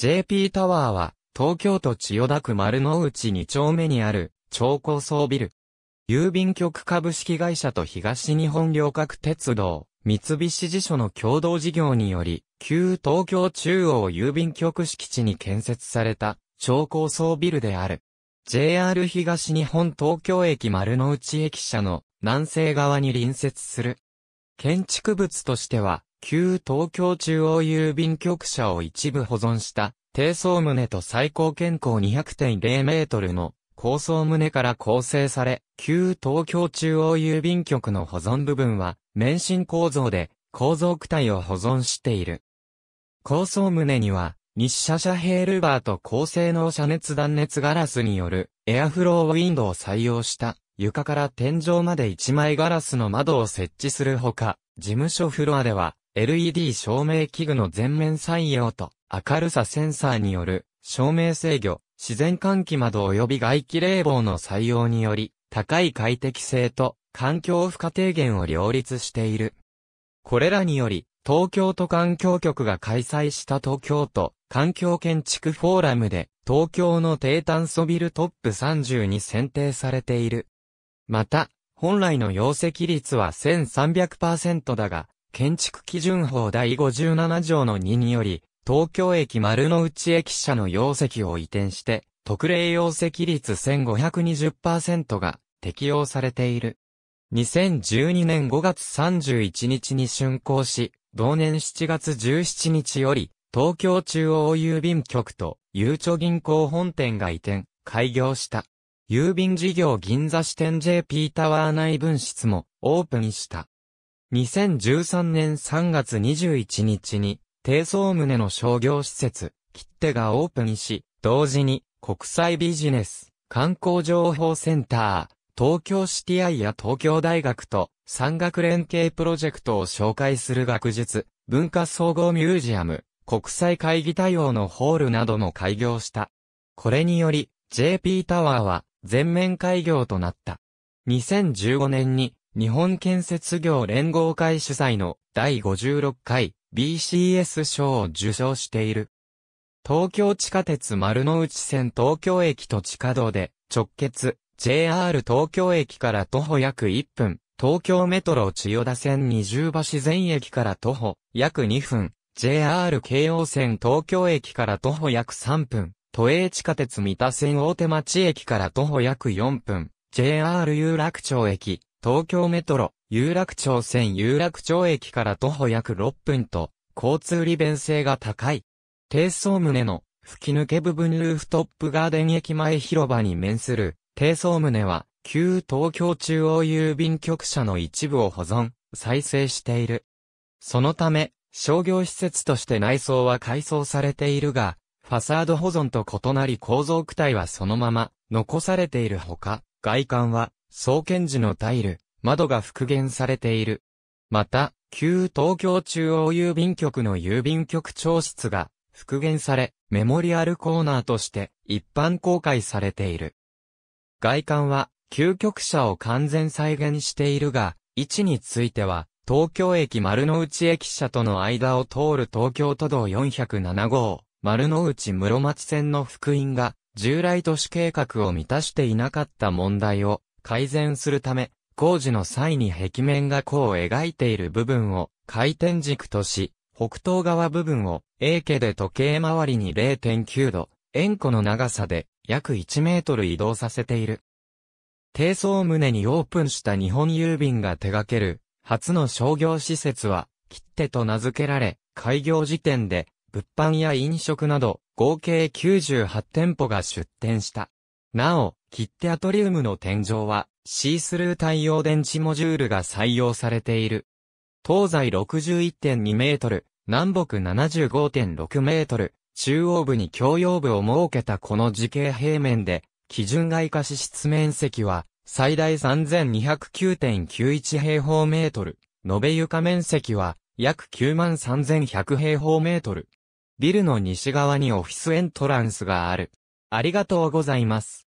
JP タワーは、東京都千代田区丸の内2丁目にある、超高層ビル。郵便局株式会社と東日本旅客鉄道、三菱地所の共同事業により、旧東京中央郵便局敷地に建設された、超高層ビルである。JR 東日本東京駅丸の内駅舎の南西側に隣接する。建築物としては、旧東京中央郵便局舎を一部保存した低層棟と最高健高200.0メートルの高層棟から構成され、旧東京中央郵便局の保存部分は、免震構造で、構造躯体を保存している。高層棟には、日射遮蔽ルーバーと高性能遮熱断熱ガラスによるエアフローウィンドを採用した床から天井まで1枚ガラスの窓を設置するほか、事務所フロアでは LED 照明器具の全面採用と明るさセンサーによる照明制御、自然換気窓及び外気冷房の採用により高い快適性と環境負荷低減を両立している。これらにより東京都環境局が開催した東京都環境建築フォーラムで東京の低炭素ビルトップ30に選定されている。また、本来の容積率は1300%だが、建築基準法第57条の2により、東京駅丸の内駅舎の容積を移転して、特例容積率1520%が適用されている。2012年5月31日に竣工し、同年7月17日より、東京中央郵便局とゆうちょ銀行本店が移転、開業した。郵便事業銀座支店 JP タワー内分室もオープンした。2013年3月21日に、低層棟の商業施設、切手がオープンし、同時に、国際ビジネス、観光情報センター、東京シティアイや東京大学と、産学連携プロジェクトを紹介する学術、文化総合ミュージアム、国際会議対応のホールなども開業した。これにより、JP タワーは全面開業となった。2015年に日本建設業連合会主催の第56回 BCS 賞を受賞している。東京地下鉄丸の内線東京駅と地下道で直結 JR 東京駅から徒歩約1分、東京メトロ千代田線二重橋前駅から徒歩約2分、JR 京王線東京駅から徒歩約3分、都営地下鉄三田線大手町駅から徒歩約4分、JR 有楽町駅、東京メトロ、有楽町線有楽町駅から徒歩約6分と、交通利便性が高い。低層棟の吹き抜け部分ルーフトップガーデン駅前広場に面する低層棟は、旧東京中央郵便局舎の一部を保存、再生している。そのため、商業施設として内装は改装されているが、ファサード保存と異なり構造躯体はそのまま残されているほか、外観は創建時のタイル、窓が復元されている。また、旧東京中央郵便局の郵便局長室が復元され、メモリアルコーナーとして一般公開されている。外観は、旧局舎を完全再現しているが、位置については、東京駅丸の内駅舎との間を通る東京都道407号、丸の内室町線の福音が、従来都市計画を満たしていなかった問題を改善するため、工事の際に壁面が弧を描いている部分を回転軸とし、北東側部分を A 家で時計回りに0.9度、円弧の長さで約1メートル移動させている。低層棟にオープンした日本郵便が手掛ける初の商業施設は、切手と名付けられ、開業時点で物販や飲食など合計98店舗が出店した。なお、切手アトリウムの天井は、シースルー太陽電池モジュールが採用されている。東西61.2メートル、南北75.6メートル、中央部に共用部を設けたこの時系平面で、基準外化支出面積は、最大3209.91平方メートル、延べ床面積は、約93100平方メートル。ビルの西側にオフィスエントランスがある。ありがとうございます。